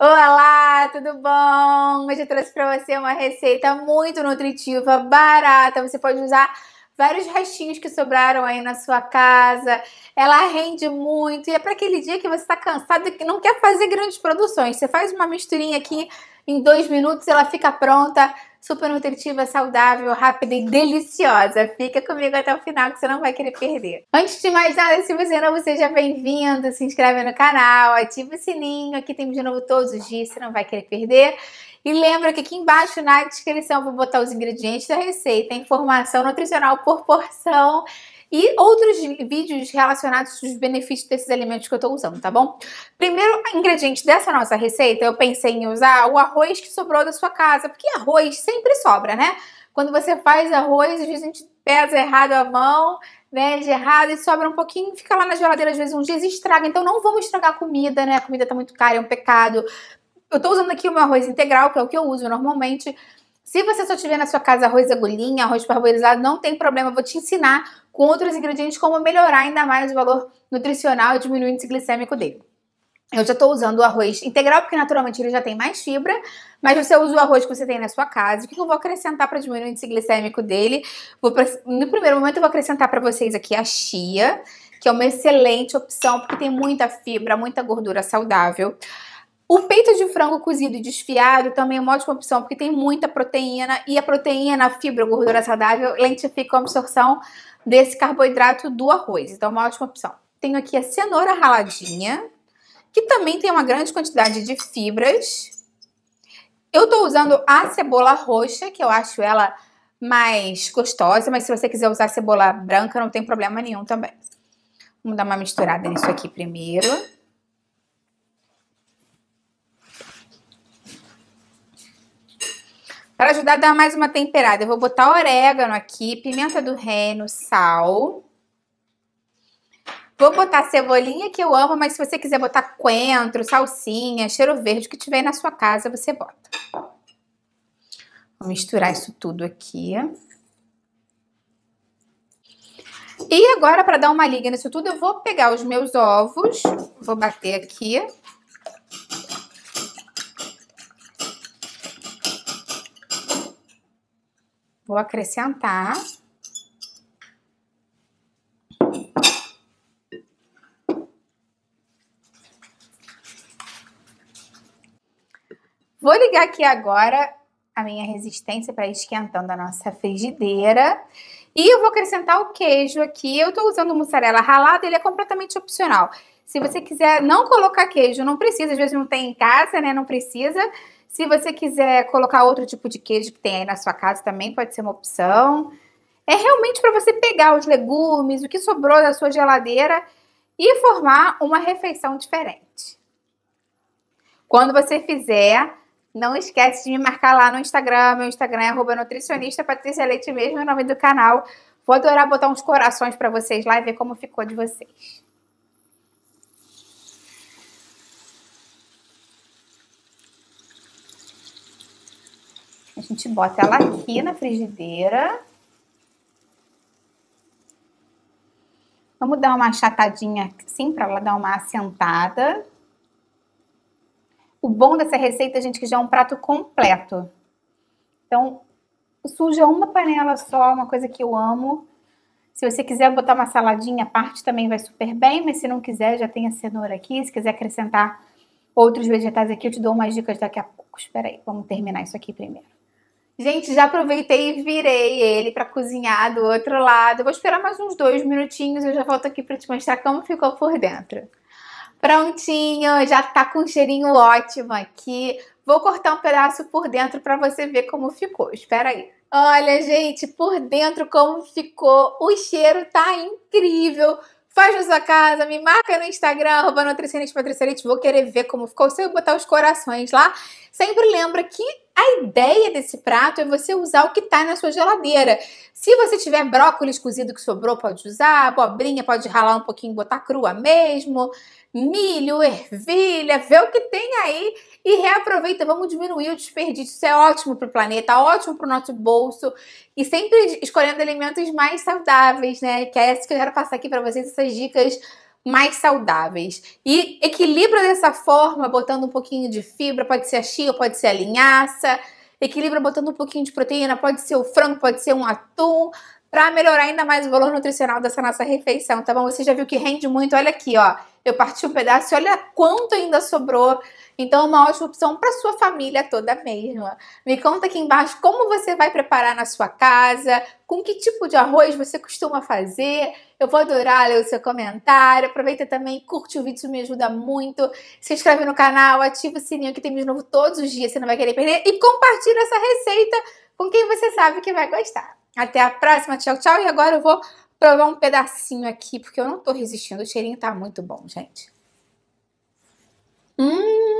Olá, tudo bom? Hoje eu trouxe para você uma receita muito nutritiva, barata. Você pode usar vários restinhos que sobraram aí na sua casa. Ela rende muito e é para aquele dia que você está cansado e que não quer fazer grandes produções. Você faz uma misturinha aqui em dois minutos, ela fica pronta, super nutritiva, saudável, rápida e deliciosa. Fica comigo até o final que você não vai querer perder. Antes de mais nada, se você não seja é bem-vindo, se inscreve no canal, ativa o sininho, aqui tem de novo todos os dias, você não vai querer perder. E lembra que aqui embaixo na descrição eu vou botar os ingredientes da receita, informação nutricional por porção e outros vídeos relacionados aos benefícios desses alimentos que eu estou usando, tá bom? Primeiro ingrediente dessa nossa receita, eu pensei em usar o arroz que sobrou da sua casa, porque arroz sempre sobra, né? Quando você faz arroz, às vezes a gente pesa errado a mão, né, de errado e sobra um pouquinho, fica lá na geladeira às vezes uns dias e estraga. Então não vamos estragar a comida, né? A comida tá muito cara, é um pecado. Eu tô usando aqui o meu arroz integral, que é o que eu uso normalmente. Se você só tiver na sua casa arroz agulhinha, arroz parboilizado, não tem problema, eu vou te ensinar com outros ingredientes como melhorar ainda mais o valor nutricional e diminuir o índice glicêmico dele. Eu já estou usando o arroz integral, porque naturalmente ele já tem mais fibra, mas você usa o arroz que você tem na sua casa. O que eu vou acrescentar para diminuir o índice glicêmico dele? Vou, no primeiro momento eu vou acrescentar para vocês aqui a chia, que é uma excelente opção, porque tem muita fibra, muita gordura saudável. O peito de frango cozido e desfiado também é uma ótima opção, porque tem muita proteína e a proteína, a fibra, a gordura saudável lentifica a absorção desse carboidrato do arroz. Então, é uma ótima opção. Tenho aqui a cenoura raladinha, que também tem uma grande quantidade de fibras. Eu estou usando a cebola roxa, que eu acho ela mais gostosa, mas se você quiser usar cebola branca, não tem problema nenhum também. Vamos dar uma misturada nisso aqui primeiro. Para ajudar a dar mais uma temperada, eu vou botar orégano aqui, pimenta do reino, sal. Vou botar cebolinha que eu amo, mas se você quiser botar coentro, salsinha, cheiro verde, que tiver na sua casa, você bota. Vou misturar isso tudo aqui. E agora, para dar uma liga nisso tudo, eu vou pegar os meus ovos, vou bater aqui. Vou acrescentar. Vou ligar aqui agora a minha resistência para esquentando a nossa frigideira. E eu vou acrescentar o queijo aqui. Eu estou usando mussarela ralada, ele é completamente opcional. Se você quiser não colocar queijo, não precisa, às vezes não tem em casa, né? Não precisa. Se você quiser colocar outro tipo de queijo que tem aí na sua casa, também pode ser uma opção. É realmente para você pegar os legumes, o que sobrou da sua geladeira e formar uma refeição diferente. Quando você fizer, não esquece de me marcar lá no Instagram. Meu Instagram é arroba nutricionista Patrícia Leite mesmo, é o nome do canal. Vou adorar botar uns corações para vocês lá e ver como ficou de vocês. A gente bota ela aqui na frigideira. Vamos dar uma achatadinha assim para ela dar uma assentada. O bom dessa receita, gente, é que já é um prato completo. Então, suja uma panela só, uma coisa que eu amo. Se você quiser botar uma saladinha à parte também vai super bem, mas se não quiser, já tem a cenoura aqui. Se quiser acrescentar outros vegetais aqui, eu te dou umas dicas daqui a pouco. Espera aí, vamos terminar isso aqui primeiro. Gente, já aproveitei e virei ele para cozinhar do outro lado. Vou esperar mais uns dois minutinhos, eu já volto aqui para te mostrar como ficou por dentro. Prontinho, já tá com um cheirinho ótimo aqui. Vou cortar um pedaço por dentro para você ver como ficou. Espera aí. Olha, gente, por dentro como ficou. O cheiro tá incrível. Faz na sua casa, me marca no Instagram, arroba Nutricionista Vou querer ver como ficou. Se eu botar os corações lá, sempre lembra que a ideia desse prato é você usar o que está na sua geladeira. Se você tiver brócolis cozido que sobrou, pode usar, abobrinha, pode ralar um pouquinho, botar crua mesmo, milho, ervilha, vê o que tem aí e reaproveita. Vamos diminuir o desperdício. Isso é ótimo para o planeta, ótimo para o nosso bolso e sempre escolhendo alimentos mais saudáveis, né? Que é isso que eu quero passar aqui para vocês essas dicas mais saudáveis. E equilibra dessa forma, botando um pouquinho de fibra, pode ser a chia, pode ser a linhaça. Equilibra botando um pouquinho de proteína, pode ser o frango, pode ser um atum para melhorar ainda mais o valor nutricional dessa nossa refeição, tá bom? Você já viu que rende muito, olha aqui, ó. Eu parti um pedaço e olha quanto ainda sobrou. Então, uma ótima opção para sua família toda mesmo. Me conta aqui embaixo como você vai preparar na sua casa, com que tipo de arroz você costuma fazer. Eu vou adorar ler o seu comentário. Aproveita também, curte o vídeo, isso me ajuda muito. Se inscreve no canal, ativa o sininho que tem vídeo novo todos os dias, você não vai querer perder. E compartilha essa receita com quem você sabe que vai gostar. Até a próxima, tchau, tchau. E agora eu vou provar um pedacinho aqui, porque eu não tô resistindo. O cheirinho tá muito bom, gente. Hum!